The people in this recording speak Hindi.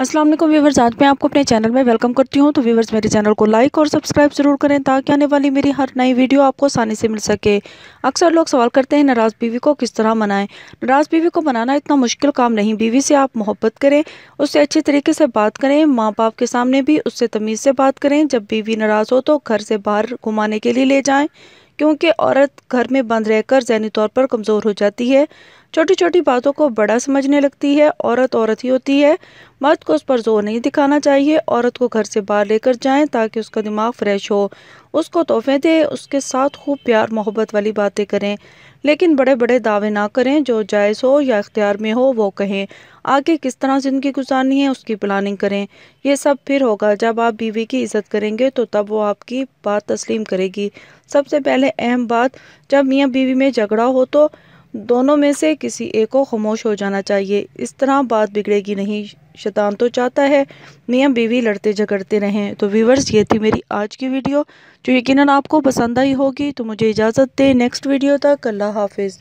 असलम व्यूवर्स आज मैं आपको अपने चैनल में वेलकम करती हूँ तो व्यूवर्स मेरे चैनल को लाइक और सब्सक्राइब ज़रूर करें ताकि आने वाली मेरी हर नई वीडियो आपको आसानी से मिल सके अक्सर लोग सवाल करते हैं नाराज़ बीवी को किस तरह मनाएं नाराज़ बीवी को मनाना इतना मुश्किल काम नहीं बीवी से आप मोहब्बत करें उससे अच्छे तरीके से बात करें माँ बाप के सामने भी उससे तमीज़ से बात करें जब बीवी नाराज़ हो तो घर से बाहर घुमाने के लिए ले जाएँ क्योंकि औरत घर में बंद रहकर जहनी तौर पर कमज़ोर हो जाती है छोटी छोटी बातों को बड़ा समझने लगती है औरत औरत ही होती है मर्द को उस पर जोर नहीं दिखाना चाहिए औरत को घर से बाहर लेकर जाएं ताकि उसका दिमाग फ्रेश हो उसको तोहफे दें उसके साथ खूब प्यार मोहब्बत वाली बातें करें लेकिन बड़े बड़े दावे ना करें जो जायज़ हो या इख्तियार में हो वो कहें आगे किस तरह ज़िंदगी गुजारनी है उसकी प्लानिंग करें यह सब फिर होगा जब आप बीवी की इज़्ज़त करेंगे तो तब वो आपकी बात तस्लीम करेगी सबसे पहले अहम बात जब मियाँ बीवी में झगड़ा हो तो दोनों में से किसी एक को खामोश हो जाना चाहिए इस तरह बात बिगड़ेगी नहीं शैतान तो चाहता है मियाँ बीवी लड़ते झगड़ते रहें तो व्यूवर्स ये थी मेरी आज की वीडियो जो यकीनन आपको पसंद आई होगी तो मुझे इजाज़त दें नेक्स्ट वीडियो तक अल्लाह हाफिज़